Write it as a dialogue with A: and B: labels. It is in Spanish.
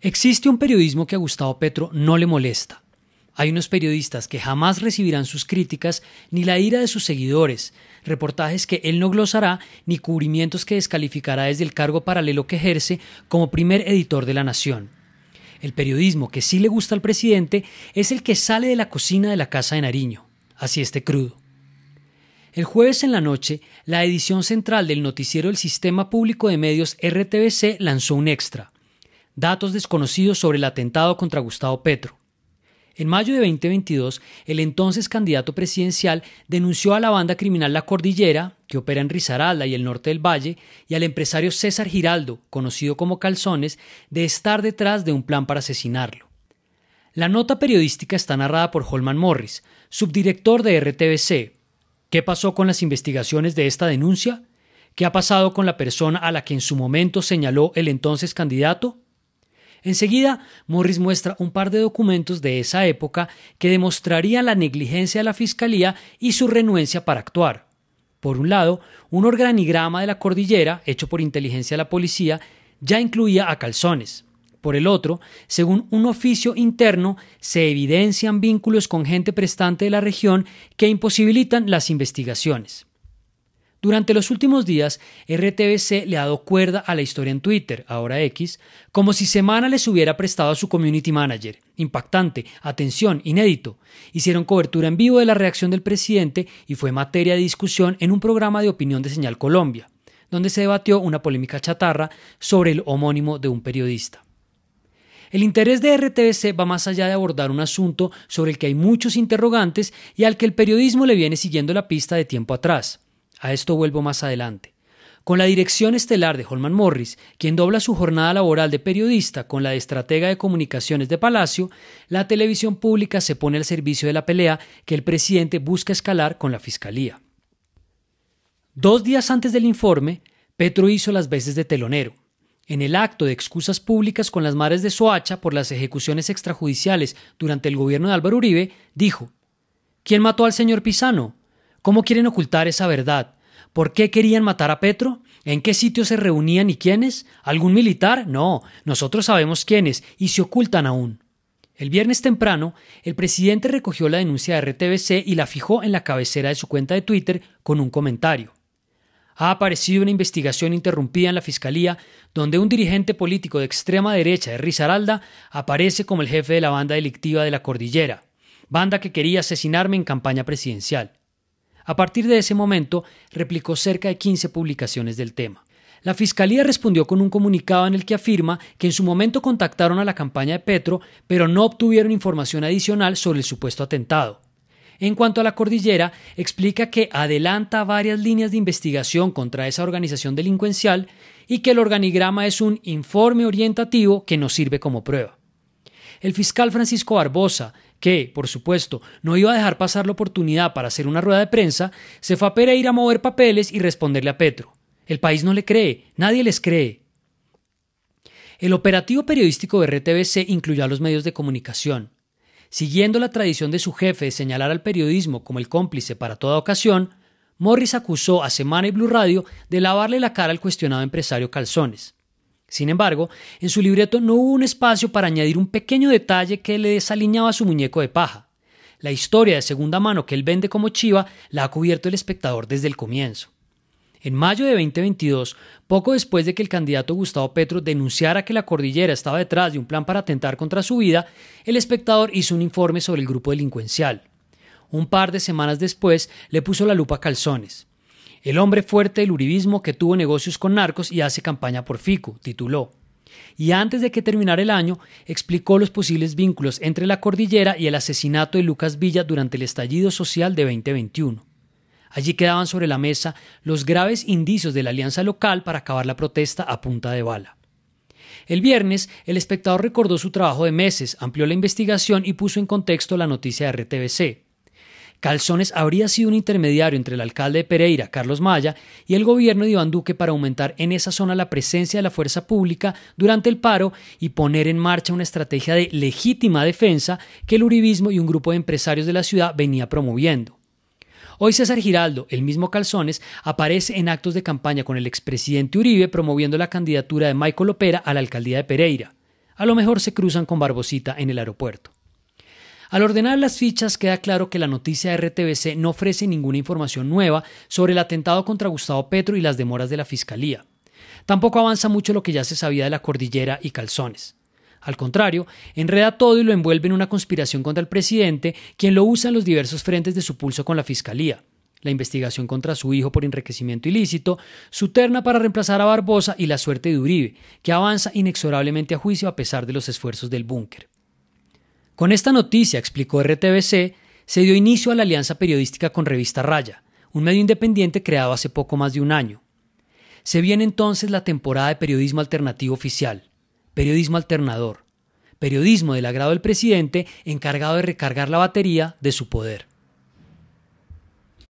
A: Existe un periodismo que a Gustavo Petro no le molesta. Hay unos periodistas que jamás recibirán sus críticas ni la ira de sus seguidores, reportajes que él no glosará ni cubrimientos que descalificará desde el cargo paralelo que ejerce como primer editor de la Nación. El periodismo que sí le gusta al presidente es el que sale de la cocina de la Casa de Nariño, así este crudo. El jueves en la noche, la edición central del noticiero del Sistema Público de Medios RTBC lanzó un extra. Datos desconocidos sobre el atentado contra Gustavo Petro. En mayo de 2022, el entonces candidato presidencial denunció a la banda criminal La Cordillera, que opera en Risaralda y el norte del Valle, y al empresario César Giraldo, conocido como Calzones, de estar detrás de un plan para asesinarlo. La nota periodística está narrada por Holman Morris, subdirector de RTBC. ¿Qué pasó con las investigaciones de esta denuncia? ¿Qué ha pasado con la persona a la que en su momento señaló el entonces candidato? Enseguida, Morris muestra un par de documentos de esa época que demostrarían la negligencia de la Fiscalía y su renuencia para actuar. Por un lado, un organigrama de la cordillera, hecho por inteligencia de la policía, ya incluía a calzones. Por el otro, según un oficio interno, se evidencian vínculos con gente prestante de la región que imposibilitan las investigaciones. Durante los últimos días, RTBC le ha dado cuerda a la historia en Twitter, ahora X, como si Semana les hubiera prestado a su community manager. Impactante, atención, inédito. Hicieron cobertura en vivo de la reacción del presidente y fue materia de discusión en un programa de opinión de Señal Colombia, donde se debatió una polémica chatarra sobre el homónimo de un periodista. El interés de RTBC va más allá de abordar un asunto sobre el que hay muchos interrogantes y al que el periodismo le viene siguiendo la pista de tiempo atrás. A esto vuelvo más adelante. Con la dirección estelar de Holman Morris, quien dobla su jornada laboral de periodista con la de estratega de comunicaciones de Palacio, la televisión pública se pone al servicio de la pelea que el presidente busca escalar con la Fiscalía. Dos días antes del informe, Petro hizo las veces de telonero. En el acto de excusas públicas con las madres de Soacha por las ejecuciones extrajudiciales durante el gobierno de Álvaro Uribe, dijo, ¿Quién mató al señor Pisano? ¿Cómo quieren ocultar esa verdad? ¿Por qué querían matar a Petro? ¿En qué sitio se reunían y quiénes? ¿Algún militar? No, nosotros sabemos quiénes, y se ocultan aún. El viernes temprano, el presidente recogió la denuncia de RTBC y la fijó en la cabecera de su cuenta de Twitter con un comentario. Ha aparecido una investigación interrumpida en la Fiscalía donde un dirigente político de extrema derecha de Risaralda aparece como el jefe de la banda delictiva de la Cordillera, banda que quería asesinarme en campaña presidencial. A partir de ese momento, replicó cerca de 15 publicaciones del tema. La Fiscalía respondió con un comunicado en el que afirma que en su momento contactaron a la campaña de Petro, pero no obtuvieron información adicional sobre el supuesto atentado. En cuanto a la cordillera, explica que adelanta varias líneas de investigación contra esa organización delincuencial y que el organigrama es un informe orientativo que no sirve como prueba. El fiscal Francisco Barbosa, que, por supuesto, no iba a dejar pasar la oportunidad para hacer una rueda de prensa, se fue a Pereira a mover papeles y responderle a Petro. El país no le cree, nadie les cree. El operativo periodístico de RTBC incluyó a los medios de comunicación. Siguiendo la tradición de su jefe de señalar al periodismo como el cómplice para toda ocasión, Morris acusó a Semana y Blue Radio de lavarle la cara al cuestionado empresario Calzones. Sin embargo, en su libreto no hubo un espacio para añadir un pequeño detalle que le desaliñaba su muñeco de paja. La historia de segunda mano que él vende como chiva la ha cubierto el espectador desde el comienzo. En mayo de 2022, poco después de que el candidato Gustavo Petro denunciara que la cordillera estaba detrás de un plan para atentar contra su vida, el espectador hizo un informe sobre el grupo delincuencial. Un par de semanas después le puso la lupa a calzones. El hombre fuerte del uribismo que tuvo negocios con narcos y hace campaña por Fico, tituló. Y antes de que terminara el año, explicó los posibles vínculos entre la cordillera y el asesinato de Lucas Villa durante el estallido social de 2021. Allí quedaban sobre la mesa los graves indicios de la alianza local para acabar la protesta a punta de bala. El viernes, el espectador recordó su trabajo de meses, amplió la investigación y puso en contexto la noticia de RTBC. Calzones habría sido un intermediario entre el alcalde de Pereira, Carlos Maya, y el gobierno de Iván Duque para aumentar en esa zona la presencia de la fuerza pública durante el paro y poner en marcha una estrategia de legítima defensa que el uribismo y un grupo de empresarios de la ciudad venía promoviendo. Hoy César Giraldo, el mismo Calzones, aparece en actos de campaña con el expresidente Uribe promoviendo la candidatura de Michael Opera a la alcaldía de Pereira. A lo mejor se cruzan con Barbosita en el aeropuerto. Al ordenar las fichas queda claro que la noticia de RTBC no ofrece ninguna información nueva sobre el atentado contra Gustavo Petro y las demoras de la Fiscalía. Tampoco avanza mucho lo que ya se sabía de la cordillera y calzones. Al contrario, enreda todo y lo envuelve en una conspiración contra el presidente, quien lo usa en los diversos frentes de su pulso con la Fiscalía la investigación contra su hijo por enriquecimiento ilícito, su terna para reemplazar a Barbosa y la suerte de Uribe, que avanza inexorablemente a juicio a pesar de los esfuerzos del búnker. Con esta noticia, explicó RTBC, se dio inicio a la alianza periodística con Revista Raya, un medio independiente creado hace poco más de un año. Se viene entonces la temporada de periodismo alternativo oficial, periodismo alternador, periodismo del agrado del presidente encargado de recargar la batería de su poder.